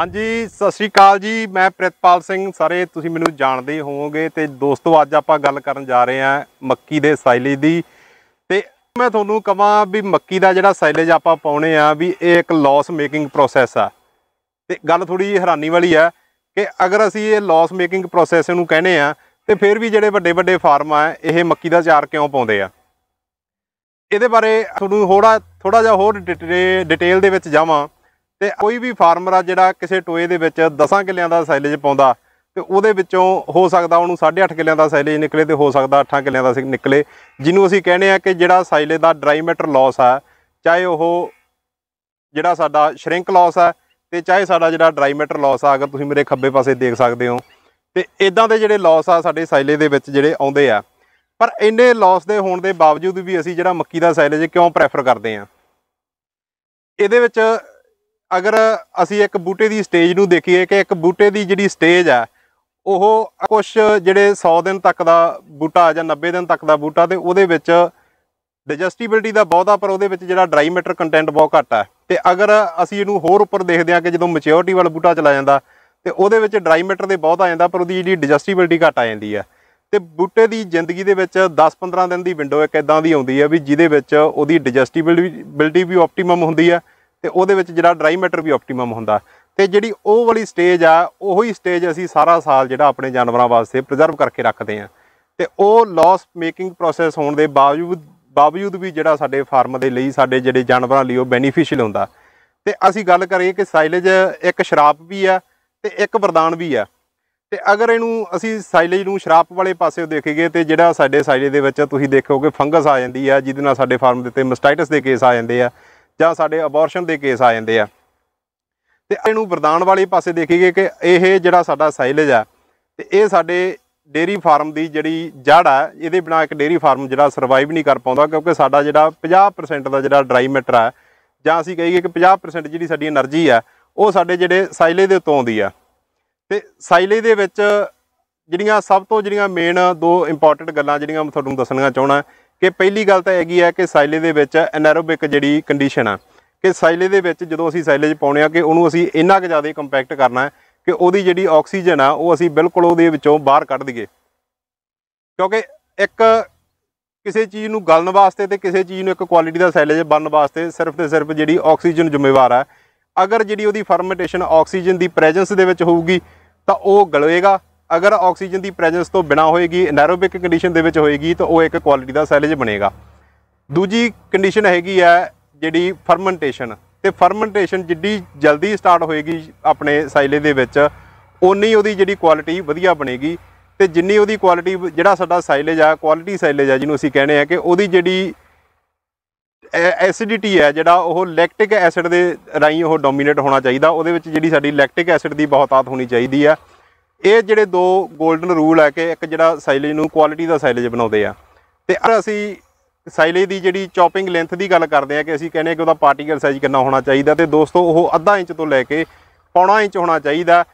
ਹਾਂਜੀ ਸਤਿ ਸ਼੍ਰੀ ਅਕਾਲ ਜੀ ਮੈਂ ਪ੍ਰਿਤਪਾਲ ਸਿੰਘ ਸਾਰੇ ਤੁਸੀਂ ਮੈਨੂੰ ਜਾਣਦੇ ਹੋਵੋਗੇ ਤੇ ਦੋਸਤੋ ਅੱਜ ਆਪਾਂ ਗੱਲ ਕਰਨ ਜਾ ਰਹੇ ਹਾਂ ਮੱਕੀ ਦੇ ਸਾਈਲੇਜ ਦੀ ਤੇ ਮੈਂ ਤੁਹਾਨੂੰ ਕਹਾਂ ਵੀ ਮੱਕੀ ਦਾ ਜਿਹੜਾ ਸਾਈਲੇਜ ਆਪਾਂ ਪਾਉਣੇ ਆ ਵੀ ਇਹ ਇੱਕ ਲਾਸ ਮੇਕਿੰਗ ਪ੍ਰੋਸੈਸ ਆ ਤੇ ਗੱਲ ਥੋੜੀ ਹੈਰਾਨੀ ਵਾਲੀ ਆ ਕਿ ਅਗਰ ਅਸੀਂ ਇਹ ਲਾਸ ਮੇਕਿੰਗ ਪ੍ਰੋਸੈਸ ਨੂੰ ਕਹਿੰਨੇ ਆ ਤੇ ਫਿਰ ਵੀ ਜਿਹੜੇ ਵੱਡੇ ਵੱਡੇ ਫਾਰਮ ਆ ਇਹ ਮੱਕੀ ਦਾ ਚਾਰ ਕਿਉਂ ਪਾਉਂਦੇ ਆ ਇਹਦੇ ਬਾਰੇ ਤੁਹਾਨੂੰ ਥੋੜਾ ਥੋੜਾ ਜਿਹਾ ਹੋਰ ਡਿਟੇਲ ਦੇ ਵਿੱਚ ਜਾਵਾਂ ਤੇ ਕੋਈ ਵੀ ਫਾਰਮਰ ਆ ਜਿਹੜਾ ਕਿਸੇ ਟੋਏ ਦੇ ਵਿੱਚ 10 ਕਿੱਲਿਆਂ ਦਾ ਸਾਈਲੇਜ ਪਾਉਂਦਾ ਤੇ ਉਹਦੇ ਵਿੱਚੋਂ ਹੋ ਸਕਦਾ ਉਹਨੂੰ 8.5 ਕਿੱਲਿਆਂ ਦਾ ਸਾਈਲੇਜ ਨਿਕਲੇ ਤੇ ਹੋ ਸਕਦਾ 8 ਕਿੱਲਿਆਂ ਦਾ ਨਿਕਲੇ ਜਿਹਨੂੰ ਅਸੀਂ ਕਹਿੰਦੇ ਆ ਕਿ ਜਿਹੜਾ ਸਾਈਲੇਜ ਦਾ ਡਰਾਈ ਮੈਟਰ ਲਾਸ ਆ ਚਾਹੇ ਉਹ ਜਿਹੜਾ ਸਾਡਾ ਸ਼ਰਿੰਕ ਲਾਸ ਆ ਤੇ ਚਾਹੇ ਸਾਡਾ ਜਿਹੜਾ ਡਰਾਈ ਮੈਟਰ ਲਾਸ ਆ ਅਗਰ ਤੁਸੀਂ ਮੇਰੇ ਖੱਬੇ ਪਾਸੇ ਦੇਖ ਸਕਦੇ ਹੋ ਤੇ ਇਦਾਂ ਦੇ ਜਿਹੜੇ ਲਾਸ ਆ ਸਾਡੇ ਸਾਈਲੇ ਦੇ ਵਿੱਚ ਜਿਹੜੇ ਆਉਂਦੇ ਆ ਪਰ ਇੰਨੇ ਲਾਸ ਦੇ ਹੋਣ ਦੇ ਬਾਵਜੂਦ ਵੀ ਅਸੀਂ ਜਿਹੜਾ ਮੱਕੀ ਦਾ ਸਾਈਲੇਜ ਕਿਉਂ ਪ੍ਰੈਫਰ ਕਰਦੇ ਆ ਇਹਦੇ ਵਿੱਚ ਅਗਰ ਅਸੀਂ ਇੱਕ ਬੂਟੇ ਦੀ ਸਟੇਜ ਨੂੰ ਦੇਖੀਏ ਕਿ ਇੱਕ ਬੂਟੇ ਦੀ ਜਿਹੜੀ ਸਟੇਜ ਆ ਉਹ ਕੁਝ ਜਿਹੜੇ 100 ਦਿਨ ਤੱਕ ਦਾ ਬੂਟਾ ਜਾਂ 90 ਦਿਨ ਤੱਕ ਦਾ ਬੂਟਾ ਤੇ ਉਹਦੇ ਵਿੱਚ ਡਾਈਜੈਸਟੀਬਿਲਟੀ ਦਾ ਬਹੁਤਾ ਪਰ ਉਹਦੇ ਵਿੱਚ ਜਿਹੜਾ ਡਰਾਈ ਮੈਟਰ ਕੰਟੈਂਟ ਬਹੁਤ ਘੱਟ ਆ ਤੇ ਅਗਰ ਅਸੀਂ ਇਹਨੂੰ ਹੋਰ ਉੱਪਰ ਦੇਖਦੇ ਆ ਕਿ ਜਦੋਂ ਮੈਚਿਓਰਿਟੀ ਵਾਲਾ ਬੂਟਾ ਚਲਾ ਜਾਂਦਾ ਤੇ ਉਹਦੇ ਵਿੱਚ ਡਰਾਈ ਮੈਟਰ ਦੇ ਬਹੁਤ ਆ ਜਾਂਦਾ ਪਰ ਉਹਦੀ ਜਿਹੜੀ ਡਾਈਜੈਸਟੀਬਿਲਟੀ ਘੱਟ ਆ ਜਾਂਦੀ ਆ ਤੇ ਬੂਟੇ ਦੀ ਜ਼ਿੰਦਗੀ ਦੇ ਵਿੱਚ 10-15 ਦਿਨ ਦੀ ਵਿੰਡੋ ਇੱਕ ਇਦਾਂ ਦੀ ਆਉਂਦੀ ਆ ਵੀ ਜਿਹਦੇ ਵਿੱਚ ਉਹਦੀ ਡਾਈਜੈਸਟੀਬਿਲਟੀ ਵੀ ਆਪਟੀਮਮ ਹੁੰਦੀ ਆ ਤੇ ਉਹਦੇ ਵਿੱਚ ਜਿਹੜਾ ਡਰਾਈ ਮੈਟਰ ਵੀ ਆਪਟੀਮਮ ਹੁੰਦਾ ਤੇ ਜਿਹੜੀ ਉਹ ਵਾਲੀ ਸਟੇਜ ਆ ਉਹੀ ਸਟੇਜ ਅਸੀਂ ਸਾਰਾ ਸਾਲ ਜਿਹੜਾ ਆਪਣੇ ਜਾਨਵਰਾਂ ਵਾਸਤੇ ਪ੍ਰੀਜ਼ਰਵ ਕਰਕੇ ਰੱਖਦੇ ਆ ਤੇ ਉਹ ਲਾਸ ਮੇਕਿੰਗ ਪ੍ਰੋਸੈਸ ਹੋਣ ਦੇ ਬਾਵਜੂਦ ਬਾਵਜੂਦ ਵੀ ਜਿਹੜਾ ਸਾਡੇ ਫਾਰਮ ਦੇ ਲਈ ਸਾਡੇ ਜਿਹੜੇ ਜਾਨਵਰਾਂ ਲਈ ਉਹ ਬੈਨੀਫੀਸ਼ੀਅਲ ਹੁੰਦਾ ਤੇ ਅਸੀਂ ਗੱਲ ਕਰੀਏ ਕਿ ਸਾਈਲੇਜ ਇੱਕ ਸ਼ਰਾਪ ਵੀ ਆ ਤੇ ਇੱਕ ਵਰਦਾਨ ਵੀ ਆ ਤੇ ਅਗਰ ਇਹਨੂੰ ਅਸੀਂ ਸਾਈਲੇਜ ਨੂੰ ਸ਼ਰਾਪ ਵਾਲੇ ਪਾਸੇ ਦੇਖੀਏ ਤੇ ਜਿਹੜਾ ਸਾਡੇ ਸਾਈਲੇਜ ਦੇ ਵਿੱਚ ਤੁਸੀਂ ਦੇਖੋਗੇ ਫੰਗਸ ਆ ਜਾਂਦੀ ਆ ਜਿਹਦੇ ਨਾਲ ਸਾਡੇ ਫਾਰਮ ਦੇ ਉੱਤੇ ਮਸਟਾਈਟਸ ਦੇ ਕੇਸ ਆ ਜਾਂਦੇ ਆ ਜਾਂ ਸਾਡੇ ਅਬੋਰਸ਼ਨ ਦੇ ਕੇਸ ਆ ਜਾਂਦੇ ਆ ਤੇ ਇਹਨੂੰ ਵਰਦਾਨ ਵਾਲੇ ਪਾਸੇ ਦੇਖੀਏ ਕਿ ਇਹ ਜਿਹੜਾ ਸਾਡਾ ਸਾਈਲੇਜ ਆ ਤੇ ਇਹ ਸਾਡੇ ਡੇਰੀ ਫਾਰਮ ਦੀ ਜਿਹੜੀ ਜੜ ਆ ਇਹਦੇ ਬਿਨਾ ਇੱਕ ਡੇਰੀ ਫਾਰਮ ਜਿਹੜਾ ਸਰਵਾਈਵ ਨਹੀਂ ਕਰ ਪਾਉਂਦਾ ਕਿਉਂਕਿ ਸਾਡਾ ਜਿਹੜਾ 50% ਦਾ ਜਿਹੜਾ ਡਰਾਈ ਮੈਟਰ ਆ ਜਾਂ ਅਸੀਂ ਕਹੀਏ ਕਿ 50% ਜਿਹੜੀ ਸਾਡੀ એનર્ਜੀ ਆ ਉਹ ਸਾਡੇ ਜਿਹੜੇ ਸਾਈਲੇ ਦੇ ਉੱਤੋਂ ਆਉਂਦੀ ਆ ਤੇ ਸਾਈਲੇ ਦੇ ਵਿੱਚ ਜਿਹੜੀਆਂ ਸਭ ਤੋਂ ਜਿਹੜੀਆਂ ਮੇਨ ਦੋ ਇੰਪੋਰਟੈਂਟ ਗੱਲਾਂ ਜਿਹੜੀਆਂ ਮੈਂ ਤੁਹਾਨੂੰ ਦੱਸਣੀਆਂ ਚਾਹਣਾ ਕਿ ਪਹਿਲੀ ਗੱਲ ਤਾਂ ਹੈਗੀ ਆ ਕਿ ਸਾਈਲੇ ਦੇ ਵਿੱਚ ਐਨਰੋਬਿਕ ਜਿਹੜੀ ਕੰਡੀਸ਼ਨ ਆ ਕਿ ਸਾਈਲੇ ਦੇ ਵਿੱਚ ਜਦੋਂ ਅਸੀਂ ਸਾਈਲੇ 'ਚ ਪਾਉਣੇ ਆ ਕਿ ਉਹਨੂੰ ਅਸੀਂ ਇੰਨਾ ਕੁ ਜ਼ਿਆਦਾ ਕੰਪੈਕਟ ਕਰਨਾ ਹੈ ਕਿ ਉਹਦੀ ਜਿਹੜੀ ਆਕਸੀਜਨ ਆ ਉਹ ਅਸੀਂ ਬਿਲਕੁਲ ਉਹਦੇ ਵਿੱਚੋਂ ਬਾਹਰ ਕੱਢ ਦਈਏ ਕਿਉਂਕਿ ਇੱਕ ਕਿਸੇ ਚੀਜ਼ ਨੂੰ ਗਲਣ ਵਾਸਤੇ ਤੇ ਕਿਸੇ ਚੀਜ਼ ਨੂੰ ਇੱਕ ਕੁਆਲਿਟੀ ਦਾ ਸਾਈਲੇਜ ਬਣਨ ਵਾਸਤੇ ਸਿਰਫ ਤੇ ਸਿਰਫ ਜਿਹੜੀ ਆਕਸੀਜਨ ਜ਼ਿੰਮੇਵਾਰ ਆ ਅਗਰ ਜਿਹੜੀ ਉਹਦੀ ਫਰਮੈਂਟੇਸ਼ਨ ਆਕਸੀਜਨ ਦੀ ਪ੍ਰੈਜੈਂਸ ਦੇ ਵਿੱਚ ਹੋਊਗੀ ਤਾਂ ਉਹ ਗਲੇਗਾ ਅਗਰ ਆਕਸੀਜਨ ਦੀ ਪ੍ਰੈਜ਼ੈਂਸ ਤੋਂ ਬਿਨਾ ਹੋਏਗੀ ਐਨਰੋਬਿਕ ਕੰਡੀਸ਼ਨ ਦੇ ਵਿੱਚ ਹੋਏਗੀ ਤਾਂ ਉਹ ਇੱਕ ਕੁਆਲਿਟੀ ਦਾ ਸੈਲਜ ਬਣੇਗਾ ਦੂਜੀ ਕੰਡੀਸ਼ਨ ਹੈਗੀ ਹੈ ਜਿਹੜੀ ਫਰਮੈਂਟੇਸ਼ਨ ਤੇ ਫਰਮੈਂਟੇਸ਼ਨ ਜਿੱਡੀ ਜਲਦੀ ਸਟਾਰਟ ਹੋਏਗੀ ਆਪਣੇ ਸਾਈਲੇ ਦੇ ਵਿੱਚ ਉਨੀ ਉਹਦੀ ਜਿਹੜੀ ਕੁਆਲਿਟੀ ਵਧੀਆ ਬਣੇਗੀ ਤੇ ਜਿੰਨੀ ਉਹਦੀ ਕੁਆਲਿਟੀ ਜਿਹੜਾ ਸਾਡਾ ਸਾਈਲੇਜ ਆ ਕੁਆਲਿਟੀ ਸਾਈਲੇਜ ਆ ਜਿਹਨੂੰ ਅਸੀਂ ਕਹਿੰਦੇ ਆ ਕਿ ਉਹਦੀ ਜਿਹੜੀ ਐਸਿਡਿਟੀ ਹੈ ਜਿਹੜਾ ਉਹ ਲੈਕਟਿਕ ਐਸਿਡ ਦੇ ਰਾਈ ਉਹ ਡੋਮੀਨੇਟ ਹੋਣਾ ਚਾਹੀਦਾ ਉਹਦੇ ਵਿੱਚ ਜਿਹੜੀ ਸਾਡੀ ਲੈਕਟਿਕ ਐਸਿਡ ਦੀ ਬਹੁਤਾਤ ਹੋਣੀ ਚਾਹੀਦੀ ਆ ਇਹ ਜਿਹੜੇ ਦੋ 골ਡਨ ਰੂਲ ਹੈ ਕਿ ਇੱਕ ਜਿਹੜਾ ਸਾਈਲੇਜ ਨੂੰ ਕੁਆਲਿਟੀ ਦਾ ਸਾਈਲੇਜ ਬਣਾਉਂਦੇ ਆ ਤੇ ਅਸੀਂ ਸਾਈਲੇਜ ਦੀ ਜਿਹੜੀ ਚੌਪਿੰਗ ਲੈਂਥ ਦੀ ਗੱਲ ਕਰਦੇ ਆ ਕਿ ਅਸੀਂ ਕਹਿੰਦੇ ਕਿ ਉਹਦਾ ਪਾਰਟੀਕਲ ਸਾਈਜ਼ ਕਿੰਨਾ ਹੋਣਾ ਚਾਹੀਦਾ ਤੇ ਦੋਸਤੋ ਉਹ ਅੱਧਾ ਇੰਚ ਤੋਂ ਲੈ ਕੇ ਪੌਣਾ ਇੰਚ ਹੋਣਾ ਚਾਹੀਦਾ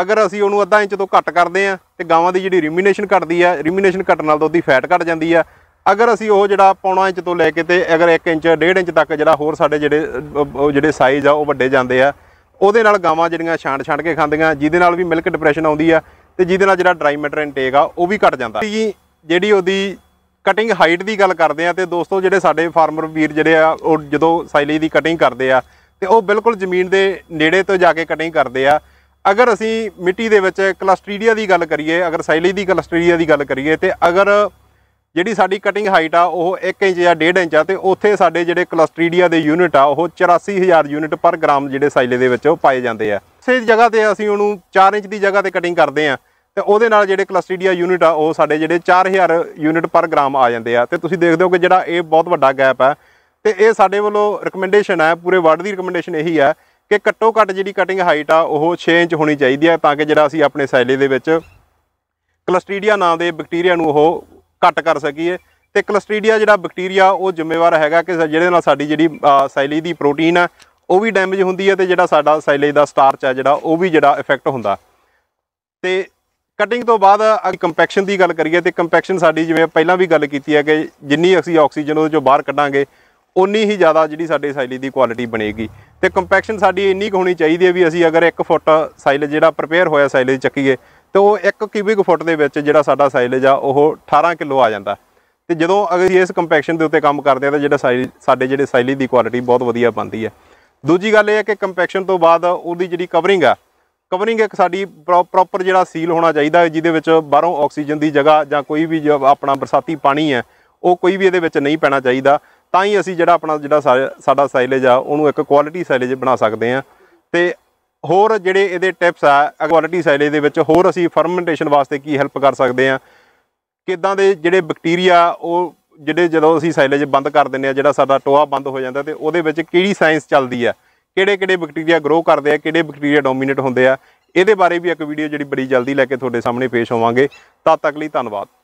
ਅਗਰ ਅਸੀਂ ਉਹਨੂੰ ਅੱਧਾ ਇੰਚ ਤੋਂ ਘੱਟ ਕਰਦੇ ਆ ਤੇ ਗਾਵਾਂ ਦੀ ਜਿਹੜੀ ਰਿਮੀਨੇਸ਼ਨ ਘਟਦੀ ਆ ਰਿਮੀਨੇਸ਼ਨ ਘਟਣ ਨਾਲ ਦੁੱਧ ਦੀ ਫੈਟ ਘਟ ਜਾਂਦੀ ਆ ਅਗਰ ਅਸੀਂ ਉਹ ਜਿਹੜਾ ਪੌਣਾ ਇੰਚ ਤੋਂ ਲੈ ਕੇ ਤੇ ਅਗਰ 1 ਇੰਚ 1.5 ਇੰਚ ਤੱਕ ਜਿਹੜਾ ਹੋਰ ਸਾਡੇ ਜਿਹੜੇ ਜਿਹੜੇ ਸਾਈਜ਼ ਆ ਉਹ ਵੱਡੇ ਜਾਂਦੇ ਆ ਉਹਦੇ ਨਾਲ ਗਾਵਾਂ ਜਿਹੜੀਆਂ ਛਾਂਡ ਛਾਂਡ ਕੇ ਖਾਂਦੀਆਂ ਜਿਹਦੇ ਨਾਲ ਵੀ ਮਿਲਕ ਡਿਪਰੈਸ਼ਨ ਆਉਂਦੀ ਆ ਤੇ ਜਿਹਦੇ ਨਾਲ ਜਿਹੜਾ ਡਰਾਈ ਮੈਟਰ ਇਨਟੇਕ ਆ ਉਹ ਵੀ ਘਟ ਜਾਂਦਾ ਜੀ ਜਿਹੜੀ ਉਹਦੀ ਕਟਿੰਗ ਹਾਈਟ ਦੀ ਗੱਲ ਕਰਦੇ ਆ ਤੇ ਦੋਸਤੋ ਜਿਹੜੇ ਸਾਡੇ ਫਾਰਮਰ ਵੀਰ ਜਿਹੜੇ ਆ ਉਹ ਜਦੋਂ ਸਾਈਲੇਜ ਦੀ ਕਟਿੰਗ ਕਰਦੇ ਆ ਤੇ ਉਹ ਬਿਲਕੁਲ ਜ਼ਮੀਨ ਦੇ ਨੇੜੇ ਤੋਂ ਜਾ ਕੇ ਕਟਿੰਗ ਕਰਦੇ ਆ ਅਗਰ ਅਸੀਂ ਮਿੱਟੀ ਦੇ ਵਿੱਚ ਕਲਸਟਰੀਡੀਆ ਦੀ ਗੱਲ ਕਰੀਏ ਅਗਰ ਸਾਈਲੇਜ ਦੀ ਕਲਸਟਰੀਡੀਆ ਦੀ ਗੱਲ ਕਰੀਏ ਤੇ ਅਗਰ ਜਿਹੜੀ ਸਾਡੀ ਕਟਿੰਗ ਹਾਈਟ ਆ ਉਹ 1 ਇੰਚ ਜਾਂ 1.5 ਇੰਚ ਆ ਤੇ ਉੱਥੇ ਸਾਡੇ ਜਿਹੜੇ ਕਲਸਟਰੀਡੀਆ ਦੇ ਯੂਨਿਟ ਆ ਉਹ 84000 ਯੂਨਿਟ ਪਰ ਗ੍ਰਾਮ ਜਿਹੜੇ ਸਾਈਲੇ ਦੇ ਵਿੱਚ ਉਹ ਪਾਏ ਜਾਂਦੇ ਆ ਇਸੇ ਜਗ੍ਹਾ ਤੇ ਅਸੀਂ ਉਹਨੂੰ 4 ਇੰਚ ਦੀ ਜਗ੍ਹਾ ਤੇ ਕਟਿੰਗ ਕਰਦੇ ਆ ਤੇ ਉਹਦੇ ਨਾਲ ਜਿਹੜੇ ਕਲਸਟਰੀਡੀਆ ਯੂਨਿਟ ਆ ਉਹ ਸਾਡੇ ਜਿਹੜੇ 4000 ਯੂਨਿਟ ਪਰ ਗ੍ਰਾਮ ਆ ਜਾਂਦੇ ਆ ਤੇ ਤੁਸੀਂ ਦੇਖਦੇ ਹੋ ਕਿ ਜਿਹੜਾ ਇਹ ਬਹੁਤ ਵੱਡਾ ਗੈਪ ਆ ਤੇ ਇਹ ਸਾਡੇ ਵੱਲੋਂ ਰეკਮੈਂਡੇਸ਼ਨ ਆ ਪੂਰੇ ਵਰਡ ਦੀ ਰეკਮੈਂਡੇਸ਼ਨ ਇਹੀ ਆ ਕਿ ਘੱਟੋ ਘੱਟ ਜਿਹੜੀ ਕਟਿੰਗ ਹਾਈਟ ਆ ਉਹ 6 ਇੰਚ ਹੋਣੀ ਚਾਹੀਦੀ ਆ ਤਾਂ ਕਿ ਜਿਹੜਾ ਅਸੀਂ ਆਪਣੇ ਸਾਈਲੇ ਦੇ ਵਿੱਚ ਕਲਸਟਰੀਡੀਆ ਨਾਂ ਦੇ ਬੈਕਟੀਰੀਆ ਨੂੰ ਉਹ ਘੱਟ ਕਰ ਸਕੀਏ ਤੇ ਕਲਸਟ੍ਰੀਡੀਆ ਜਿਹੜਾ ਬੈਕਟੀਰੀਆ ਉਹ ਜ਼ਿੰਮੇਵਾਰ ਹੈਗਾ ਕਿ ਜਿਹਦੇ ਨਾਲ ਸਾਡੀ ਜਿਹੜੀ ਸਾਈਲੇਜ ਦੀ ਪ੍ਰੋਟੀਨ ਆ ਉਹ ਵੀ ਡੈਮੇਜ ਹੁੰਦੀ ਹੈ ਤੇ ਜਿਹੜਾ ਸਾਡਾ ਸਾਈਲੇਜ ਦਾ ਸਟਾਰਚ ਆ ਜਿਹੜਾ ਉਹ ਵੀ ਜਿਹੜਾ ਇਫੈਕਟ ਹੁੰਦਾ ਤੇ ਕਟਿੰਗ ਤੋਂ ਬਾਅਦ ਕੰਪੈਕਸ਼ਨ ਦੀ ਗੱਲ ਕਰੀਏ ਤੇ ਕੰਪੈਕਸ਼ਨ ਸਾਡੀ ਜਿਵੇਂ ਪਹਿਲਾਂ ਵੀ ਗੱਲ ਕੀਤੀ ਹੈ ਕਿ ਜਿੰਨੀ ਅਸੀਂ ਆਕਸੀਜਨ ਉਹਦੇ ਚੋਂ ਬਾਹਰ ਕੱਢਾਂਗੇ ਉਨੀ ਹੀ ਜ਼ਿਆਦਾ ਜਿਹੜੀ ਸਾਡੇ ਸਾਈਲੇਜ ਦੀ ਕੁਆਲਿਟੀ ਬਣੇਗੀ ਤੇ ਕੰਪੈਕਸ਼ਨ ਸਾਡੀ ਇੰਨੀ ਕੁ ਹੋਣੀ ਚਾਹੀਦੀ ਹੈ ਵੀ ਅਸੀਂ ਅਗਰ 1 ਫੁੱਟ ਸਾਈਲੇਜ ਜਿਹੜਾ ਪ੍ਰਪੇਅਰ ਹੋਇਆ ਸਾਈਲੇਜ ਚੱਕੀਏ ਤੇ ਉਹ 1 ਕਿਊਬਿਕ ਫੁੱਟ ਦੇ ਵਿੱਚ ਜਿਹੜਾ ਸਾਡਾ ਸਾਈਲੇਜ ਆ ਉਹ 18 ਕਿਲੋ ਆ ਜਾਂਦਾ ਤੇ ਜਦੋਂ ਅਗਰ ਇਸ ਕੰਪੈਕਸ਼ਨ ਦੇ ਉੱਤੇ ਕੰਮ ਕਰਦੇ ਆ ਤਾਂ ਜਿਹੜਾ ਸਾਡੇ ਜਿਹੜੇ ਸਾਈਲੇਜ ਦੀ ਕੁਆਲਿਟੀ ਬਹੁਤ ਵਧੀਆ ਬਣਦੀ ਹੈ ਦੂਜੀ ਗੱਲ ਇਹ ਹੈ ਕਿ ਕੰਪੈਕਸ਼ਨ ਤੋਂ ਬਾਅਦ ਉਹਦੀ ਜਿਹੜੀ ਕਵਰਿੰਗ ਆ ਕਵਰਿੰਗ ਇੱਕ ਸਾਡੀ ਪ੍ਰੋਪਰ ਜਿਹੜਾ ਸੀਲ ਹੋਣਾ ਚਾਹੀਦਾ ਹੈ ਜਿਹਦੇ ਵਿੱਚ ਬਾਹਰੋਂ ਆਕਸੀਜਨ ਦੀ ਜਗ੍ਹਾ ਜਾਂ ਕੋਈ ਵੀ ਆਪਣਾ ਬਰਸਾਤੀ ਪਾਣੀ ਹੈ ਉਹ ਕੋਈ ਵੀ ਇਹਦੇ ਵਿੱਚ ਨਹੀਂ ਪੈਣਾ ਚਾਹੀਦਾ ਤਾਂ ਹੀ ਅਸੀਂ ਜਿਹੜਾ ਆਪਣਾ ਜਿਹੜਾ ਸਾਡਾ ਸਾਈਲੇਜ ਆ ਉਹਨੂੰ ਇੱਕ ਕੁਆਲਿਟੀ ਸਾਈਲੇਜ ਬਣਾ ਸਕਦੇ ਆ ਤੇ ਹੋਰ ਜਿਹੜੇ ਇਹਦੇ ਟਿਪਸ ਆ ਕੁਆਲਿਟੀ ਸਾਈਲੇਜ ਦੇ ਵਿੱਚ ਹੋਰ ਅਸੀਂ ਫਰਮੈਂਟੇਸ਼ਨ ਵਾਸਤੇ ਕੀ ਹੈਲਪ ਕਰ ਸਕਦੇ ਆ ਕਿਦਾਂ ਦੇ ਜਿਹੜੇ ਬੈਕਟੀਰੀਆ ਉਹ ਜਿਹੜੇ ਜਦੋਂ ਅਸੀਂ ਸਾਈਲੇਜ ਬੰਦ ਕਰ ਦਿੰਦੇ ਆ ਜਿਹੜਾ ਸਾਡਾ ਟੋਆ ਬੰਦ ਹੋ ਜਾਂਦਾ ਤੇ ਉਹਦੇ ਵਿੱਚ ਕਿਹੜੀ ਸਾਇੰਸ ਚੱਲਦੀ ਆ ਕਿਹੜੇ ਕਿਹੜੇ ਬੈਕਟੀਰੀਆ ਗਰੋ ਕਰਦੇ ਆ ਕਿਹੜੇ ਬੈਕਟੀਰੀਆ ਡੋਮੀਨੇਟ ਹੁੰਦੇ ਆ ਇਹਦੇ ਬਾਰੇ ਵੀ ਇੱਕ ਵੀਡੀਓ ਜਿਹੜੀ ਬੜੀ ਜਲਦੀ ਲੈ ਕੇ ਤੁਹਾਡੇ ਸਾਹਮਣੇ ਪੇਸ਼ ਹੋਵਾਂਗੇ ਤਦ ਤੱਕ ਲਈ ਧੰਨਵਾਦ